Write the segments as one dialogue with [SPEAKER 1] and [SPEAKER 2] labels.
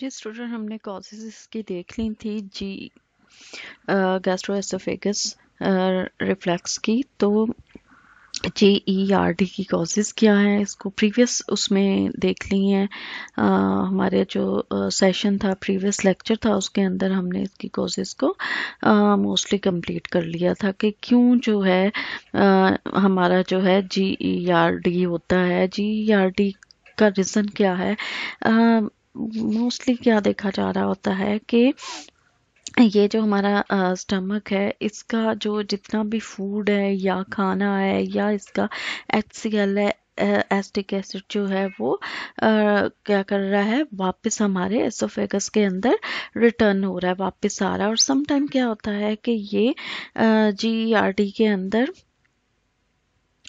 [SPEAKER 1] जी student हमने causes इसकी देख ली थी जी गैस्ट्रो एसोफेगस रिफ्लैक्स की तो जे ई आर डी की कॉजेज क्या है इसको प्रीवियस उसमें देख ली है हमारे जो सेशन था प्रीवियस लेक्चर था उसके अंदर हमने इसकी कॉजेज को मोस्टली कंप्लीट कर लिया था कि क्यों जो है आ, हमारा जो है जी ई आर डी होता है जी ई आर डी का रीज़न क्या है आ, मोस्टली क्या देखा जा रहा होता है कि ये जो हमारा स्टमक है इसका जो जितना भी फूड है या खाना है या इसका एच सी एल है एस्टिक एसिड जो है वो आ, क्या कर रहा है वापस हमारे एसोफेगस के अंदर रिटर्न हो रहा है वापस आ रहा है और समटाइम क्या होता है कि ये जी आर डी के अंदर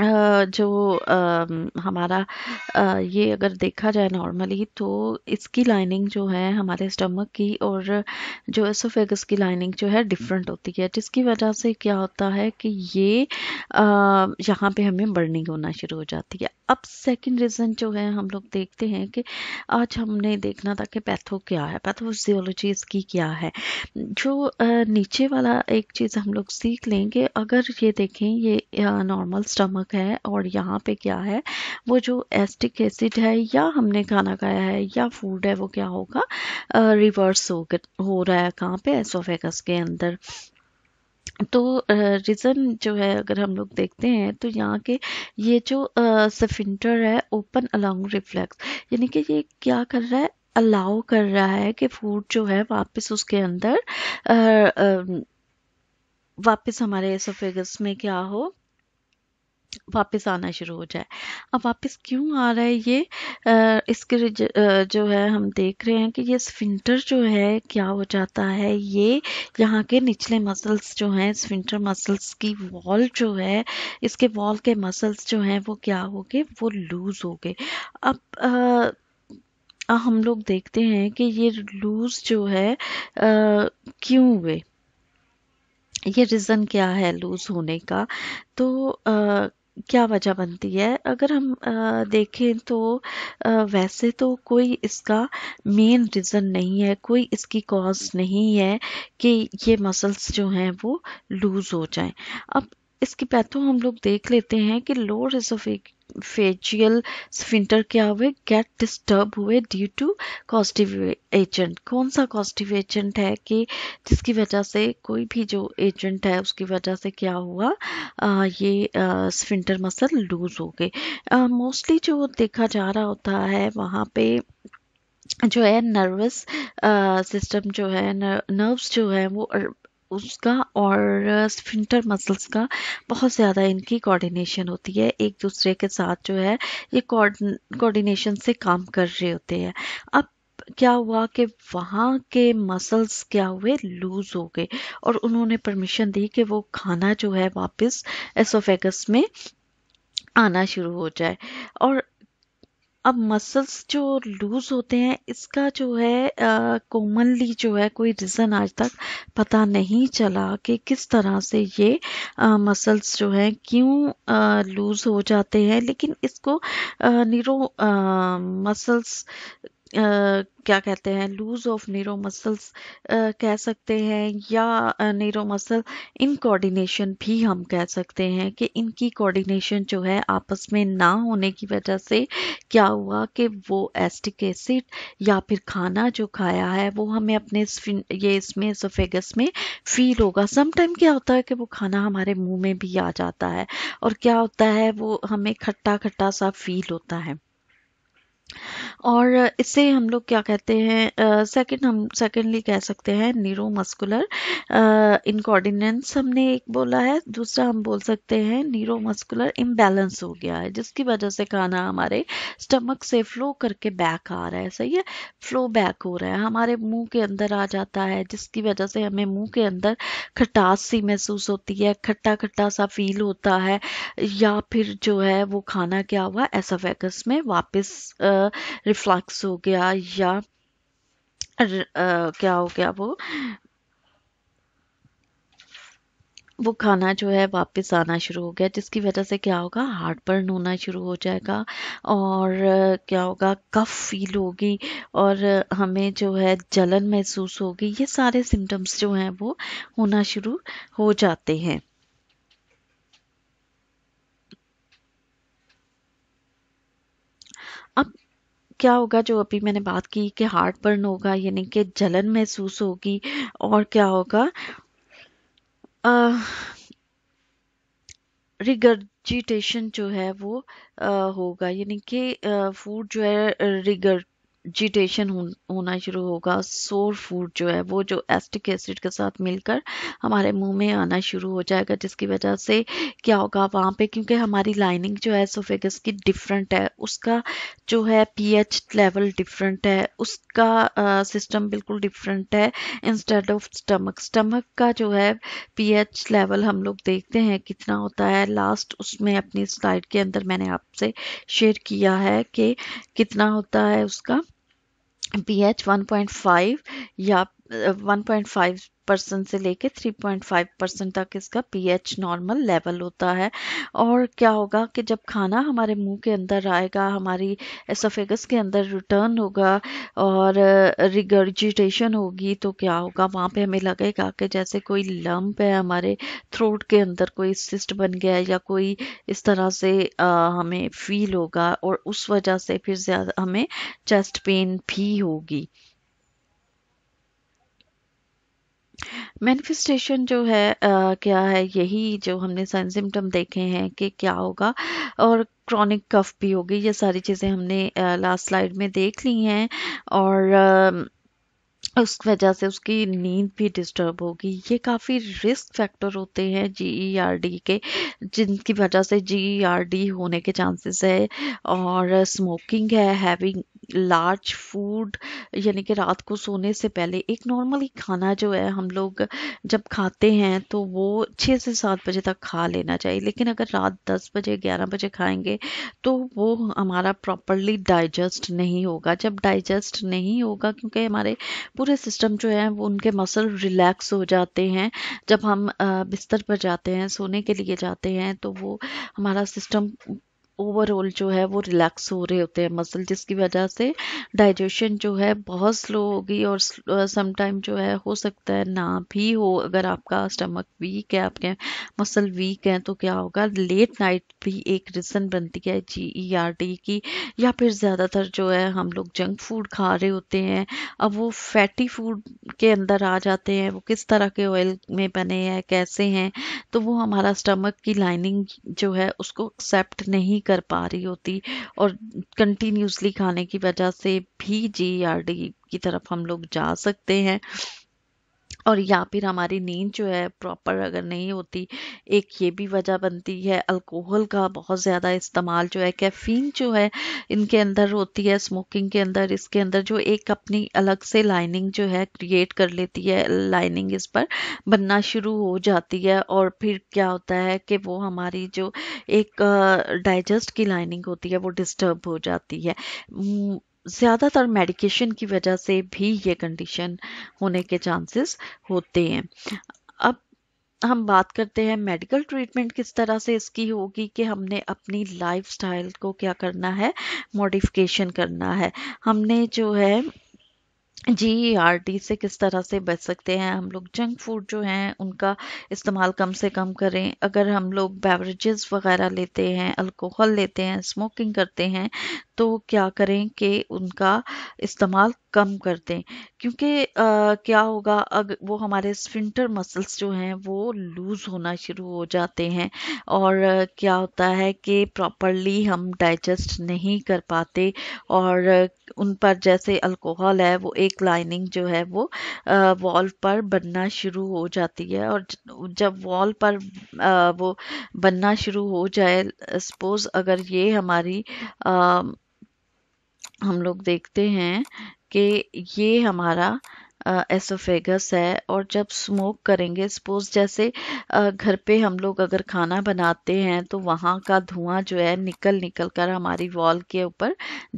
[SPEAKER 1] जो हमारा ये अगर देखा जाए नॉर्मली तो इसकी लाइनिंग जो है हमारे स्टमक की और जो एसोफेगस की लाइनिंग जो है डिफरेंट होती है जिसकी वजह से क्या होता है कि ये यहाँ पे हमें बर्निंग होना शुरू हो जाती है अब सेकंड रीज़न जो है हम लोग देखते हैं कि आज हमने देखना था कि पैथो क्या है पैथोजियोलॉजी इसकी क्या है जो नीचे वाला एक चीज़ हम लोग सीख लेंगे अगर ये देखें ये नॉर्मल स्टमक है और यहाँ पे क्या है वो जो एस्टिक एसिड है या हमने खाना खाया है या फूड है वो क्या होगा रिवर्स हो हो रहा है कहाँ पे एसोफेगस के अंदर तो रीज़न जो है अगर हम लोग देखते हैं तो यहाँ के ये जो सफिंटर है ओपन अलॉन्ग रिफ्लेक्स यानी कि ये क्या कर रहा है अलाउ कर रहा है कि फूड जो है वापस उसके अंदर आ, आ, वापस हमारे एसोफेगस में क्या हो वापस आना शुरू हो जाए अब वापस क्यों आ रहा है ये आ, इसके ज, जो है हम देख रहे हैं कि ये स्फिंटर जो है क्या हो जाता है ये यहाँ के निचले मसल्स जो हैं स्फिंटर मसल्स की वॉल जो है इसके वॉल के मसल्स जो हैं वो क्या हो गए वो लूज़ हो गए अब आ, आ, हम लोग देखते हैं कि ये लूज जो है क्यों हुए ये रीज़न क्या है लूज़ होने का तो आ, क्या वजह बनती है अगर हम देखें तो वैसे तो कोई इसका मेन रीज़न नहीं है कोई इसकी कॉज नहीं है कि ये मसल्स जो हैं वो लूज़ हो जाएं अब इसकी पैथो तो हम लोग देख लेते हैं कि लोअर इसोफेग फेशियल स्फिंटर क्या हुए गेट डिस्टर्ब हुए ड्यू टू कॉस्टिव एजेंट कौन सा कॉस्टिव एजेंट है कि जिसकी वजह से कोई भी जो एजेंट है उसकी वजह से क्या हुआ आ, ये स्फिंटर मसल लूज हो गए मोस्टली जो देखा जा रहा होता है वहाँ पे जो है नर्वस सिस्टम जो है नर्व्स जो है वो उसका और स्फिंटर मसल्स का बहुत ज़्यादा इनकी कोऑर्डिनेशन होती है एक दूसरे के साथ जो है ये कोऑर्डिनेशन से काम कर रहे होते हैं अब क्या हुआ कि वहाँ के मसल्स क्या हुए लूज हो गए और उन्होंने परमिशन दी कि वो खाना जो है वापस एसोफेगस में आना शुरू हो जाए और अब मसल्स जो लूज होते हैं इसका जो है कॉमनली जो है कोई रीज़न आज तक पता नहीं चला कि किस तरह से ये मसल्स जो हैं क्यों लूज़ हो जाते हैं लेकिन इसको नीरो मसल्स क्या कहते हैं लूज ऑफ नीरो मसल्स कह सकते हैं या नीरो मसल इन कोऑर्डिनेशन भी हम कह सकते हैं कि इनकी कोऑर्डिनेशन जो है आपस में ना होने की वजह से क्या हुआ कि वो एस्टिक एसिड या फिर खाना जो खाया है वो हमें अपने ये इसमें सोफेगस में फील होगा समटाइम क्या होता है कि वो खाना हमारे मुंह में भी आ जाता है और क्या होता है वो हमें खट्टा खट्टा सा फील होता है और इससे हम लोग क्या कहते हैं सेकंड हम सेकंडली कह सकते हैं मस्कुलर इनकॉर्डिनेंस हमने एक बोला है दूसरा हम बोल सकते हैं मस्कुलर इम्बेलेंस हो गया है जिसकी वजह से खाना हमारे स्टमक से फ्लो करके बैक आ रहा है सही है फ्लो बैक हो रहा है हमारे मुंह के अंदर आ जाता है जिसकी वजह से हमें मुँह के अंदर खटास सी महसूस होती है खट्टा खट्टा सा फील होता है या फिर जो है वो खाना क्या हुआ एसाफेगस में वापस uh, रिफ्लक्स हो गया या र, आ, क्या हो गया वो वो खाना जो है वापस आना शुरू हो गया जिसकी वजह से क्या होगा हार्ट बर्न होना शुरू हो जाएगा और क्या होगा कफ फील होगी और हमें जो है जलन महसूस होगी ये सारे सिम्टम्स जो हैं वो होना शुरू हो जाते हैं क्या होगा जो अभी मैंने बात की कि हार्ट बर्न होगा यानी कि जलन महसूस होगी और क्या होगा रिगर्जिटेशन जो है वो आ, होगा यानी कि फूड जो है रिगर जिटेशन होना शुरू होगा सोर फूड जो है वो जो एस्टिक एसिड के साथ मिलकर हमारे मुंह में आना शुरू हो जाएगा जिसकी वजह से क्या होगा वहाँ पे क्योंकि हमारी लाइनिंग जो है सोफेगस की डिफरेंट है उसका जो है पीएच लेवल डिफरेंट है उसका सिस्टम बिल्कुल डिफरेंट है इंस्टेड ऑफ स्टमक स्टमक का जो है पी लेवल हम लोग देखते हैं कितना होता है लास्ट उसमें अपनी स्लाइड के अंदर मैंने आपसे शेयर किया है कि कितना होता है उसका P H one point five या 1.5 परसेंट से लेके 3.5 परसेंट तक इसका पीएच नॉर्मल लेवल होता है और क्या होगा कि जब खाना हमारे मुंह के अंदर आएगा हमारी एसोफेगस के अंदर रिटर्न होगा और रिगर्जिटेशन uh, होगी तो क्या होगा वहाँ पे हमें लगेगा कि जैसे कोई लम्प है हमारे थ्रोट के अंदर कोई सिस्ट बन गया या कोई इस तरह से uh, हमें फील होगा और उस वजह से फिर ज़्यादा हमें चेस्ट पेन भी होगी मैनिफेस्टेशन जो है आ, क्या है यही जो हमने साइन सिम्टम देखे हैं कि क्या होगा और क्रॉनिक कफ भी होगी ये सारी चीज़ें हमने लास्ट स्लाइड में देख ली हैं और आ, उस वजह से उसकी नींद भी डिस्टर्ब होगी ये काफ़ी रिस्क फैक्टर होते हैं जी ई आर डी के जिनकी वजह से जी ई आर डी होने के चांसेस है और स्मोकिंग है हैविंग लार्ज फूड यानी कि रात को सोने से पहले एक नॉर्मली खाना जो है हम लोग जब खाते हैं तो वो छः से सात बजे तक खा लेना चाहिए लेकिन अगर रात दस बजे ग्यारह बजे खाएंगे तो वो हमारा प्रॉपरली डाइजेस्ट नहीं होगा जब डाइजेस्ट नहीं होगा क्योंकि हमारे पूरे सिस्टम जो है वो उनके मसल रिलैक्स हो जाते हैं जब हम बिस्तर पर जाते हैं सोने के लिए जाते हैं तो वो हमारा सिस्टम ओवरऑल जो है वो रिलैक्स हो रहे होते हैं मसल जिसकी वजह से डाइजेशन जो है बहुत स्लो होगी और समटाइम जो है हो सकता है ना भी हो अगर आपका स्टमक वीक है आपके मसल वीक हैं तो क्या होगा लेट नाइट भी एक रीज़न बनती है जी ई आर डी की या फिर ज़्यादातर जो है हम लोग जंक फूड खा रहे होते हैं अब वो फैटी फूड के अंदर आ जाते हैं वो किस तरह के ऑयल में बने हैं कैसे हैं तो वो हमारा स्टमक की लाइनिंग जो है उसको एक्सेप्ट नहीं कर पा रही होती और कंटिन्यूसली खाने की वजह से भी जी की तरफ हम लोग जा सकते हैं और या फिर हमारी नींद जो है प्रॉपर अगर नहीं होती एक ये भी वजह बनती है अल्कोहल का बहुत ज़्यादा इस्तेमाल जो है कैफीन जो है इनके अंदर होती है स्मोकिंग के अंदर इसके अंदर जो एक अपनी अलग से लाइनिंग जो है क्रिएट कर लेती है लाइनिंग इस पर बनना शुरू हो जाती है और फिर क्या होता है कि वो हमारी जो एक डाइजेस्ट की लाइनिंग होती है वो डिस्टर्ब हो जाती है ज़्यादातर मेडिकेशन की वजह से भी ये कंडीशन होने के चांसेस होते हैं अब हम बात करते हैं मेडिकल ट्रीटमेंट किस तरह से इसकी होगी कि हमने अपनी लाइफस्टाइल को क्या करना है मॉडिफिकेशन करना है हमने जो है जी आर टी से किस तरह से बच सकते हैं हम लोग जंक फूड जो हैं उनका इस्तेमाल कम से कम करें अगर हम लोग बेवरेजेस वगैरह लेते हैं अल्कोहल लेते हैं स्मोकिंग करते हैं तो क्या करें कि उनका इस्तेमाल कम कर दें क्योंकि क्या होगा अगर वो हमारे स्फिंटर मसल्स जो हैं वो लूज़ होना शुरू हो जाते हैं और क्या होता है कि प्रॉपरली हम डाइजेस्ट नहीं कर पाते और उन पर जैसे अल्कोहल है वो एक लाइनिंग जो है वो वॉल पर बनना शुरू हो जाती है और जब वॉल पर आ, वो बनना शुरू हो जाए सपोज़ अगर ये हमारी आ, हम लोग देखते हैं कि ये हमारा एसोफेगस है और जब स्मोक करेंगे सपोज जैसे घर पे हम लोग अगर खाना बनाते हैं तो वहाँ का धुआं जो है निकल निकल कर हमारी वॉल के ऊपर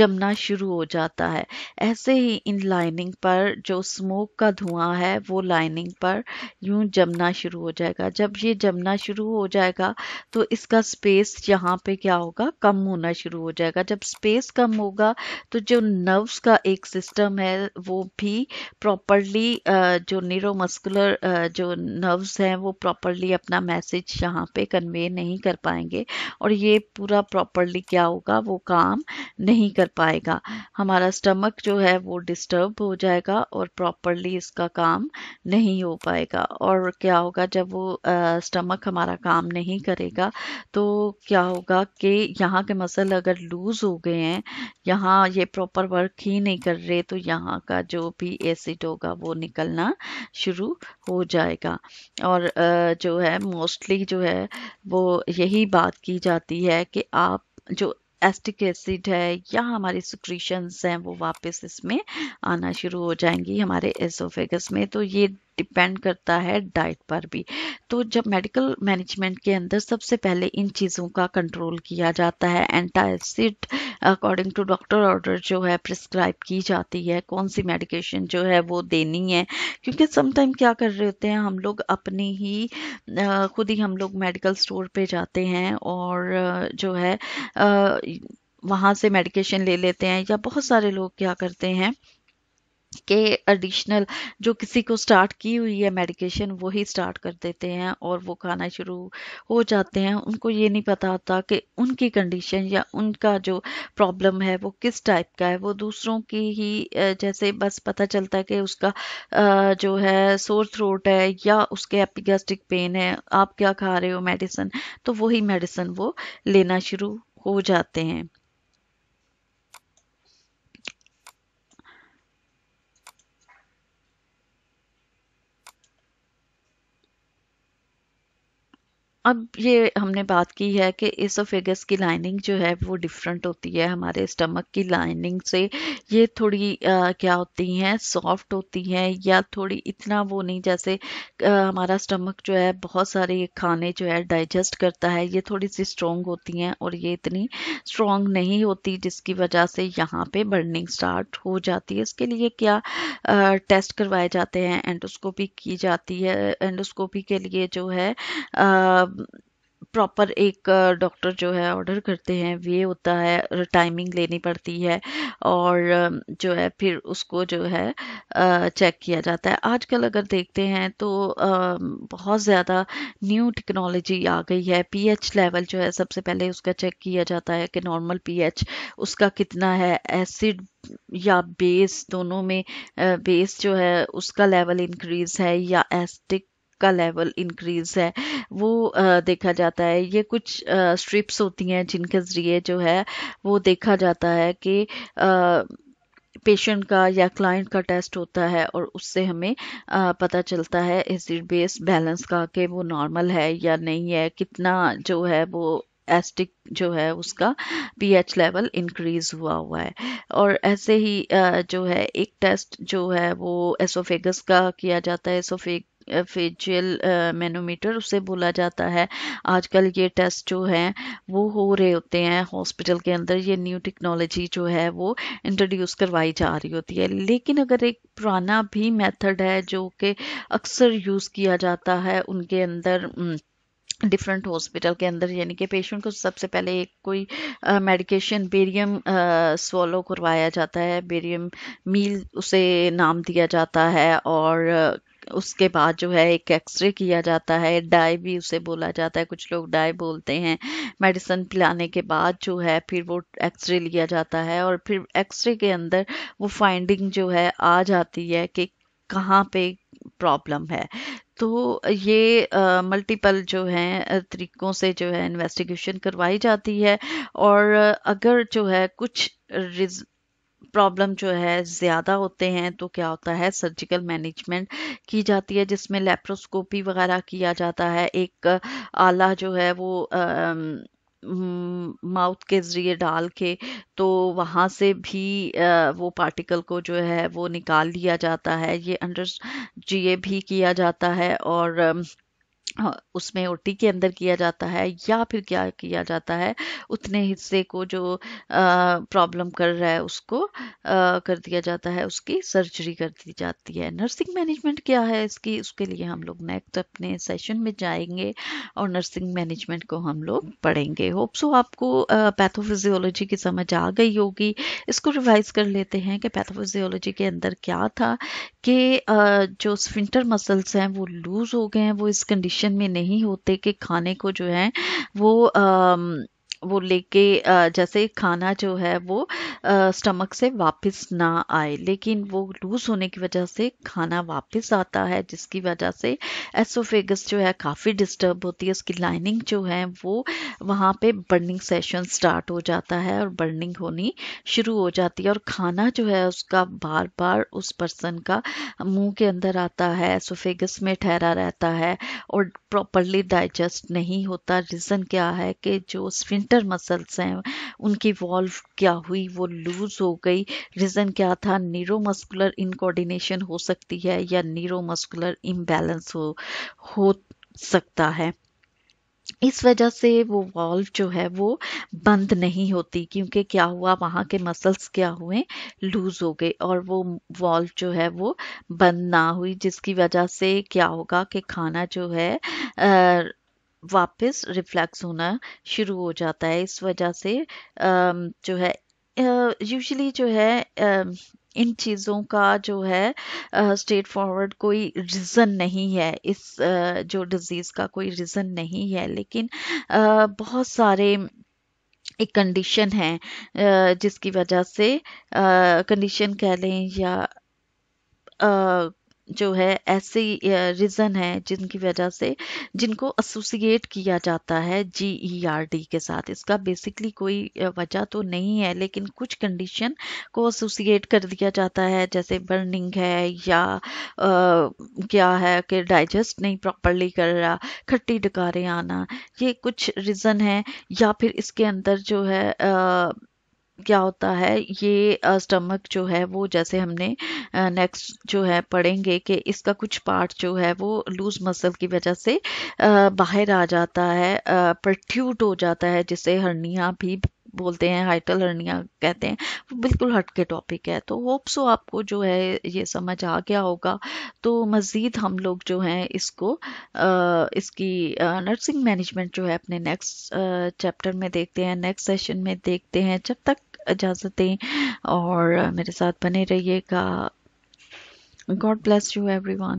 [SPEAKER 1] जमना शुरू हो जाता है ऐसे ही इन लाइनिंग पर जो स्मोक का धुआं है वो लाइनिंग पर यूं जमना शुरू हो जाएगा जब ये जमना शुरू हो जाएगा तो इसका स्पेस यहाँ पे क्या होगा कम होना शुरू हो जाएगा जब स्पेस कम होगा तो जो नर्व्स का एक सिस्टम है वो भी प्रॉपर प्रॉपरली uh, जो न्यूरोमस्कुलर uh, जो नर्व्स हैं वो प्रॉपरली अपना मैसेज यहाँ पे कन्वे नहीं कर पाएंगे और ये पूरा प्रॉपरली क्या होगा वो काम नहीं कर पाएगा हमारा स्टमक जो है वो डिस्टर्ब हो जाएगा और प्रॉपरली इसका काम नहीं हो पाएगा और क्या होगा जब वो स्टमक uh, हमारा काम नहीं करेगा तो क्या होगा कि यहाँ के मसल अगर लूज हो गए हैं यहाँ ये प्रॉपर वर्क ही नहीं कर रहे तो यहाँ का जो भी एसिड होगा होगा वो निकलना शुरू हो जाएगा और जो है मोस्टली जो है वो यही बात की जाती है कि आप जो एस्टिक एसिड है या हमारी सुक्रीशंस हैं वो वापस इसमें आना शुरू हो जाएंगी हमारे एसोफेगस में तो ये डिपेंड करता है डाइट पर भी तो जब मेडिकल मैनेजमेंट के अंदर सबसे पहले इन चीज़ों का कंट्रोल किया जाता है antacid according to doctor order जो है प्रिस्क्राइब की जाती है कौन सी मेडिकेशन जो है वो देनी है क्योंकि समटाइम क्या कर रहे होते हैं हम लोग अपनी ही खुद ही हम लोग मेडिकल स्टोर पे जाते हैं और जो है वहाँ से मेडिकेशन ले लेते हैं या बहुत सारे लोग क्या करते हैं के एडिशनल जो किसी को स्टार्ट की हुई है मेडिकेशन वो ही स्टार्ट कर देते हैं और वो खाना शुरू हो जाते हैं उनको ये नहीं पता होता कि उनकी कंडीशन या उनका जो प्रॉब्लम है वो किस टाइप का है वो दूसरों की ही जैसे बस पता चलता है कि उसका जो है सोर थ्रोट है या उसके एपिगेस्टिक पेन है आप क्या खा रहे हो मेडिसिन तो वही मेडिसिन वो लेना शुरू हो जाते हैं अब ये हमने बात की है कि इसोफेगस की लाइनिंग जो है वो डिफरेंट होती है हमारे स्टमक की लाइनिंग से ये थोड़ी आ, क्या होती हैं सॉफ्ट होती हैं या थोड़ी इतना वो नहीं जैसे आ, हमारा स्टमक जो है बहुत सारे खाने जो है डाइजेस्ट करता है ये थोड़ी सी स्ट्रॉन्ग होती हैं और ये इतनी स्ट्रॉन्ग नहीं होती जिसकी वजह से यहाँ पर बर्निंग स्टार्ट हो जाती है इसके लिए क्या आ, टेस्ट करवाए जाते हैं एंडोस्कोपी की जाती है एंडोस्कोपी के लिए जो है आ, प्रॉपर एक डॉक्टर जो है ऑर्डर करते हैं वे होता है टाइमिंग लेनी पड़ती है और जो है फिर उसको जो है चेक किया जाता है आजकल अगर देखते हैं तो बहुत ज़्यादा न्यू टेक्नोलॉजी आ गई है पीएच लेवल जो है सबसे पहले उसका चेक किया जाता है कि नॉर्मल पीएच उसका कितना है एसिड या बेस दोनों में बेस जो है उसका लेवल इंक्रीज है या एस्टिक का लेवल इंक्रीज है वो देखा जाता है ये कुछ स्ट्रिप्स होती हैं जिनके ज़रिए जो है वो देखा जाता है कि पेशेंट का या क्लाइंट का टेस्ट होता है और उससे हमें पता चलता है एसिड बेस बैलेंस का कि वो नॉर्मल है या नहीं है कितना जो है वो एस्टिक जो है उसका पीएच लेवल इंक्रीज हुआ हुआ है और ऐसे ही जो है एक टेस्ट जो है वो एसोफेगस का किया जाता है एसोफेग फेजियल मैनोमीटर उसे बोला जाता है आजकल ये टेस्ट जो हैं वो हो रहे होते हैं हॉस्पिटल के अंदर ये न्यू टेक्नोलॉजी जो है वो इंट्रोड्यूस करवाई जा रही होती है लेकिन अगर एक पुराना भी मेथड है जो कि अक्सर यूज़ किया जाता है उनके अंदर डिफरेंट हॉस्पिटल के अंदर यानी कि पेशेंट को सबसे पहले एक कोई मेडिकेशन बेरियम स्वॉलो करवाया जाता है बेरियम मील उसे नाम दिया जाता है और उसके बाद जो है एक एक्सरे किया जाता है डाई भी उसे बोला जाता है कुछ लोग डाई बोलते हैं मेडिसिन पिलाने के बाद जो है फिर वो एक्सरे लिया जाता है और फिर एक्सरे के अंदर वो फाइंडिंग जो है आ जाती है कि कहाँ पे प्रॉब्लम है तो ये मल्टीपल जो है तरीकों से जो है इन्वेस्टिगेशन करवाई जाती है और अगर जो है कुछ प्रॉब्लम जो है ज़्यादा होते हैं तो क्या होता है सर्जिकल मैनेजमेंट की जाती है जिसमें लेप्रोस्कोपी वगैरह किया जाता है एक आला जो है वो माउथ के जरिए डाल के तो वहाँ से भी वो पार्टिकल को जो है वो निकाल लिया जाता है ये अंडर ये भी किया जाता है और उसमें ओटी के अंदर किया जाता है या फिर क्या किया जाता है उतने हिस्से को जो प्रॉब्लम कर रहा है उसको आ, कर दिया जाता है उसकी सर्जरी कर दी जाती है नर्सिंग मैनेजमेंट क्या है इसकी उसके लिए हम लोग नेक्स्ट अपने सेशन में जाएंगे और नर्सिंग मैनेजमेंट को हम लोग पढ़ेंगे होप सो आपको पैथोफिजियोलॉजी की समझ आ गई होगी इसको रिवाइज कर लेते हैं कि पैथोफिजियोलॉजी के अंदर क्या था कि जो स्विंटर मसल्स हैं वो लूज हो गए हैं वो इस कंडीशन कंडीशन में नहीं होते कि खाने को जो है वो वो लेके जैसे खाना जो है वो स्टमक से वापस ना आए लेकिन वो लूज होने की वजह से खाना वापस आता है जिसकी वजह से एसोफेगस जो है काफ़ी डिस्टर्ब होती है उसकी लाइनिंग जो है वो वहाँ पे बर्निंग सेशन स्टार्ट हो जाता है और बर्निंग होनी शुरू हो जाती है और खाना जो है उसका बार बार उस पर्सन का मुंह के अंदर आता है एसोफेगस में ठहरा रहता है और प्रॉपरली डाइजेस्ट नहीं होता रीज़न क्या है कि जो स्विंट ग्रेटर मसल्स हैं उनकी वॉल्व क्या हुई वो लूज हो गई रीज़न क्या था न्यूरोमस्कुलर इनकोऑर्डिनेशन हो सकती है या न्यूरोमस्कुलर इम्बैलेंस हो हो सकता है इस वजह से वो वॉल्व जो है वो बंद नहीं होती क्योंकि क्या हुआ वहाँ के मसल्स क्या हुए लूज हो गए और वो वॉल्व जो है वो बंद ना हुई जिसकी वजह से क्या होगा कि खाना जो है आ, वापस रिफ्लैक्स होना शुरू हो जाता है इस वजह से जो है यूजुअली जो है इन चीज़ों का जो है स्ट्रेट फॉरवर्ड कोई रीज़न नहीं है इस जो डिज़ीज़ का कोई रीज़न नहीं है लेकिन बहुत सारे एक कंडीशन है जिसकी वजह से कंडीशन कह लें या जो है ऐसे रीज़न है जिनकी वजह से जिनको एसोसिएट किया जाता है जी ई आर डी के साथ इसका बेसिकली कोई वजह तो नहीं है लेकिन कुछ कंडीशन को एसोसिएट कर दिया जाता है जैसे बर्निंग है या आ, क्या है कि डाइजेस्ट नहीं प्रॉपरली कर रहा खट्टी डकारें आना ये कुछ रीज़न है या फिर इसके अंदर जो है आ, क्या होता है ये स्टमक जो है वो जैसे हमने नेक्स्ट जो है पढ़ेंगे कि इसका कुछ पार्ट जो है वो लूज मसल की वजह से बाहर आ जाता है प्रट्यूट हो जाता है जिसे हर्निया भी बोलते हैं हाइटल तो हर्निया कहते हैं वो बिल्कुल हट के टॉपिक है तो होप सो आपको जो है ये समझ आ गया होगा तो मज़ीद हम लोग जो हैं इसको आ, इसकी नर्सिंग मैनेजमेंट जो है अपने नेक्स्ट चैप्टर में देखते हैं नेक्स्ट सेशन में देखते हैं जब तक इजाज़त दें और मेरे साथ बने रहिएगा गॉड ब्लेस यू एवरीवन